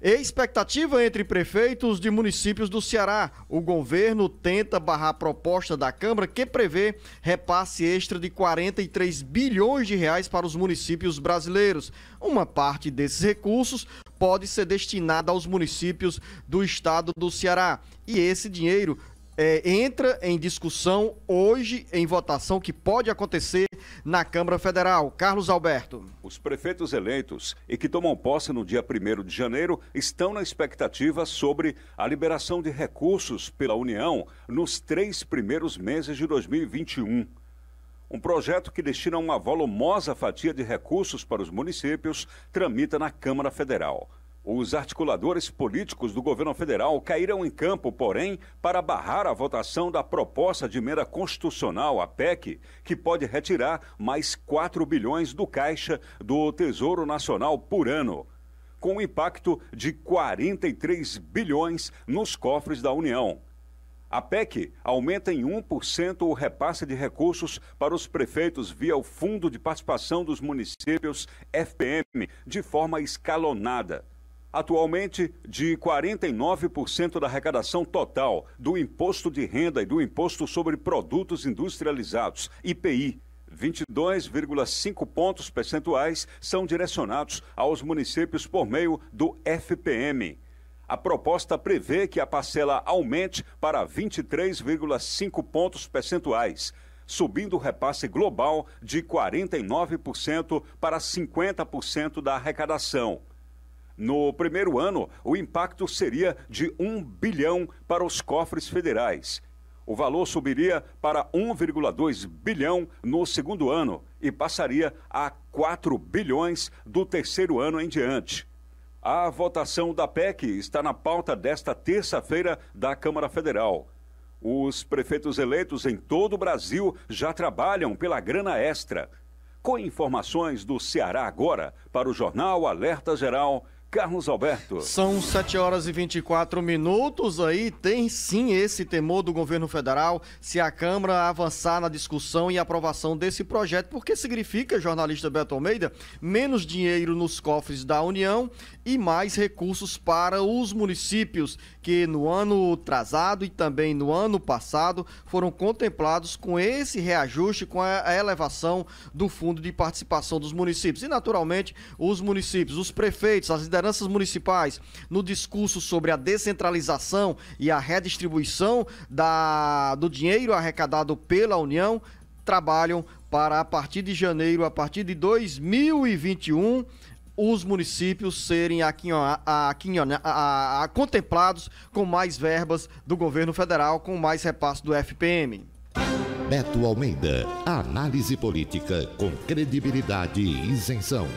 Expectativa entre prefeitos de municípios do Ceará. O governo tenta barrar a proposta da Câmara que prevê repasse extra de 43 bilhões de reais para os municípios brasileiros. Uma parte desses recursos pode ser destinada aos municípios do estado do Ceará. E esse dinheiro é, entra em discussão hoje, em votação que pode acontecer na Câmara Federal. Carlos Alberto. Os prefeitos eleitos e que tomam posse no dia 1 de janeiro estão na expectativa sobre a liberação de recursos pela União nos três primeiros meses de 2021. Um projeto que destina uma volumosa fatia de recursos para os municípios tramita na Câmara Federal. Os articuladores políticos do governo federal caíram em campo, porém, para barrar a votação da proposta de emenda constitucional, a PEC, que pode retirar mais 4 bilhões do caixa do Tesouro Nacional por ano, com um impacto de 43 bilhões nos cofres da União. A PEC aumenta em 1% o repasse de recursos para os prefeitos via o Fundo de Participação dos Municípios, FPM, de forma escalonada. Atualmente, de 49% da arrecadação total do Imposto de Renda e do Imposto sobre Produtos Industrializados, IPI, 22,5 pontos percentuais são direcionados aos municípios por meio do FPM. A proposta prevê que a parcela aumente para 23,5 pontos percentuais, subindo o repasse global de 49% para 50% da arrecadação. No primeiro ano, o impacto seria de 1 bilhão para os cofres federais. O valor subiria para 1,2 bilhão no segundo ano e passaria a 4 bilhões do terceiro ano em diante. A votação da PEC está na pauta desta terça-feira da Câmara Federal. Os prefeitos eleitos em todo o Brasil já trabalham pela grana extra. Com informações do Ceará agora, para o Jornal Alerta Geral. Carlos Alberto. São 7 horas e 24 minutos. Aí tem sim esse temor do governo federal se a Câmara avançar na discussão e aprovação desse projeto, porque significa, jornalista Beto Almeida, menos dinheiro nos cofres da União e mais recursos para os municípios, que no ano atrasado e também no ano passado foram contemplados com esse reajuste, com a elevação do fundo de participação dos municípios. E, naturalmente, os municípios, os prefeitos, as lideranças municipais no discurso sobre a descentralização e a redistribuição da, do dinheiro arrecadado pela União trabalham para a partir de janeiro, a partir de 2021, os municípios serem aqui aquinhona, né, a, a, contemplados com mais verbas do governo federal, com mais repasse do FPM. Beto Almeida, análise política com credibilidade e isenção.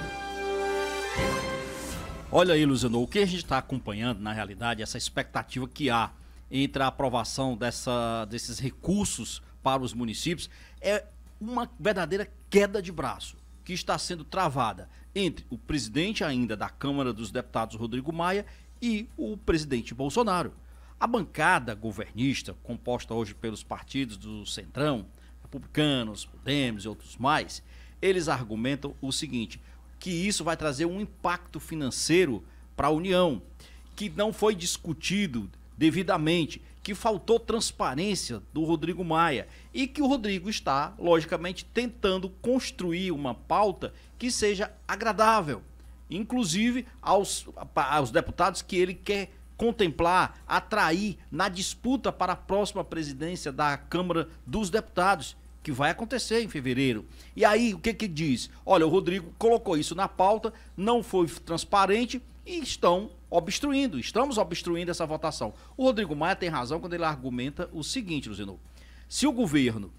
Olha aí, Luziano, o que a gente está acompanhando, na realidade, essa expectativa que há entre a aprovação dessa, desses recursos para os municípios é uma verdadeira queda de braço que está sendo travada entre o presidente ainda da Câmara dos Deputados, Rodrigo Maia, e o presidente Bolsonaro. A bancada governista, composta hoje pelos partidos do Centrão, republicanos, Podemos e outros mais, eles argumentam o seguinte: que isso vai trazer um impacto financeiro para a União, que não foi discutido devidamente, que faltou transparência do Rodrigo Maia e que o Rodrigo está, logicamente, tentando construir uma pauta que seja agradável, inclusive aos, aos deputados que ele quer contemplar, atrair na disputa para a próxima presidência da Câmara dos Deputados que vai acontecer em fevereiro. E aí, o que que diz? Olha, o Rodrigo colocou isso na pauta, não foi transparente e estão obstruindo, estamos obstruindo essa votação. O Rodrigo Maia tem razão quando ele argumenta o seguinte, Luzino. Se o governo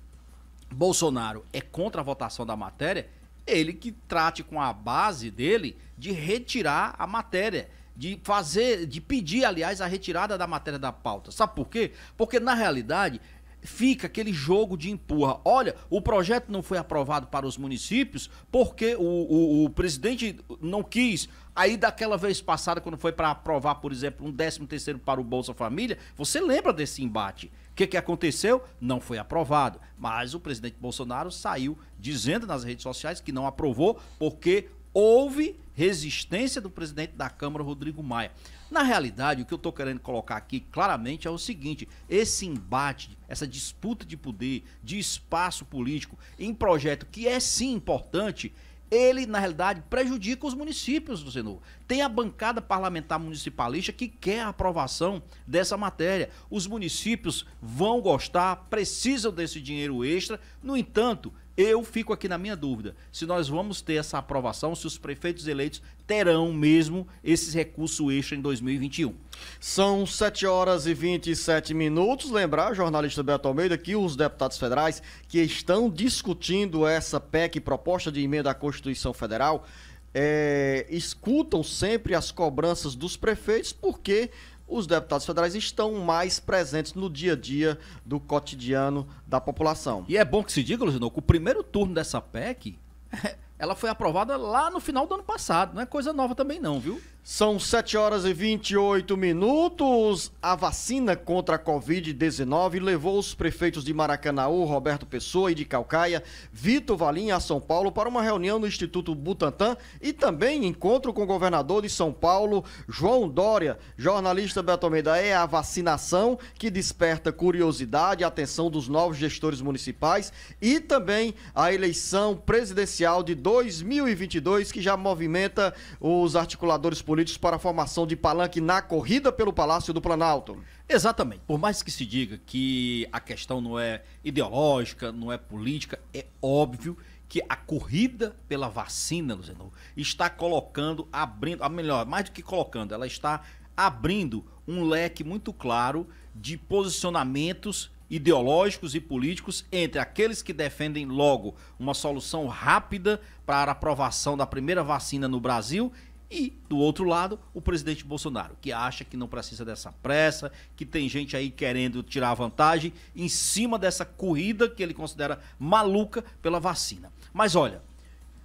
Bolsonaro é contra a votação da matéria, ele que trate com a base dele de retirar a matéria, de fazer, de pedir, aliás, a retirada da matéria da pauta. Sabe por quê? Porque na realidade fica aquele jogo de empurra. Olha, o projeto não foi aprovado para os municípios porque o, o, o presidente não quis. Aí daquela vez passada, quando foi para aprovar, por exemplo, um 13 terceiro para o Bolsa Família, você lembra desse embate? O que, que aconteceu? Não foi aprovado. Mas o presidente Bolsonaro saiu dizendo nas redes sociais que não aprovou porque houve resistência do presidente da Câmara, Rodrigo Maia. Na realidade, o que eu estou querendo colocar aqui claramente é o seguinte: esse embate, essa disputa de poder, de espaço político em projeto que é sim importante, ele, na realidade, prejudica os municípios do Senhor. Tem a bancada parlamentar municipalista que quer a aprovação dessa matéria. Os municípios vão gostar, precisam desse dinheiro extra. No entanto, eu fico aqui na minha dúvida se nós vamos ter essa aprovação, se os prefeitos eleitos terão mesmo esses recursos extra em 2021. São 7 horas e 27 minutos. Lembrar, jornalista Beto Almeida, que os deputados federais que estão discutindo essa PEC, proposta de emenda à Constituição Federal, é, escutam sempre as cobranças dos prefeitos, porque os deputados federais estão mais presentes no dia a dia do cotidiano da população. E é bom que se diga, Luzinô, que o primeiro turno dessa PEC ela foi aprovada lá no final do ano passado. Não é coisa nova também, não, viu? São 7 horas e 28 minutos. A vacina contra a Covid-19 levou os prefeitos de Maracanaú, Roberto Pessoa e de Calcaia, Vitor Valim a São Paulo para uma reunião no Instituto Butantan e também encontro com o governador de São Paulo, João Dória. Jornalista beto Almeida, é a vacinação que desperta curiosidade e atenção dos novos gestores municipais e também a eleição presidencial de 2 2022, que já movimenta os articuladores políticos para a formação de palanque na corrida pelo Palácio do Planalto. Exatamente. Por mais que se diga que a questão não é ideológica, não é política, é óbvio que a corrida pela vacina, Luciano, está colocando, abrindo, a melhor, mais do que colocando, ela está abrindo um leque muito claro de posicionamentos ideológicos e políticos entre aqueles que defendem logo uma solução rápida para a aprovação da primeira vacina no Brasil e, do outro lado, o presidente Bolsonaro, que acha que não precisa dessa pressa, que tem gente aí querendo tirar vantagem em cima dessa corrida que ele considera maluca pela vacina. Mas olha,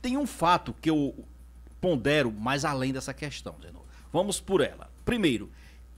tem um fato que eu pondero mais além dessa questão, Zeno. Vamos por ela. Primeiro,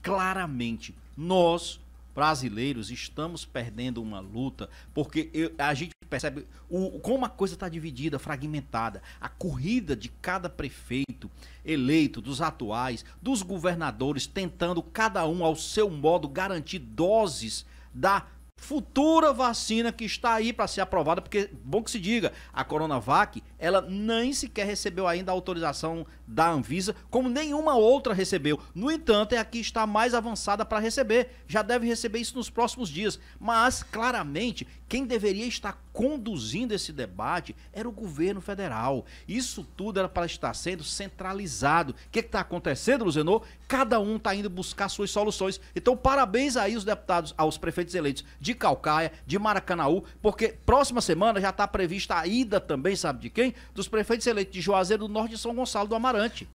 claramente, nós, brasileiros estamos perdendo uma luta, porque eu, a gente percebe o, como a coisa está dividida, fragmentada. A corrida de cada prefeito eleito, dos atuais, dos governadores, tentando cada um ao seu modo garantir doses da futura vacina que está aí para ser aprovada, porque, bom que se diga, a Coronavac ela nem sequer recebeu ainda a autorização da Anvisa, como nenhuma outra recebeu. No entanto, é a que está mais avançada para receber. Já deve receber isso nos próximos dias. Mas, claramente, quem deveria estar conduzindo esse debate era o governo federal. Isso tudo era para estar sendo centralizado. O que está acontecendo, Luzenor? Cada um está indo buscar suas soluções. Então, parabéns aí os deputados, aos prefeitos eleitos de Calcaia, de Maracanaú, porque próxima semana já está prevista a ida também, sabe de quem? dos prefeitos eleitos de Juazeiro do Norte e São Gonçalo do Amarante.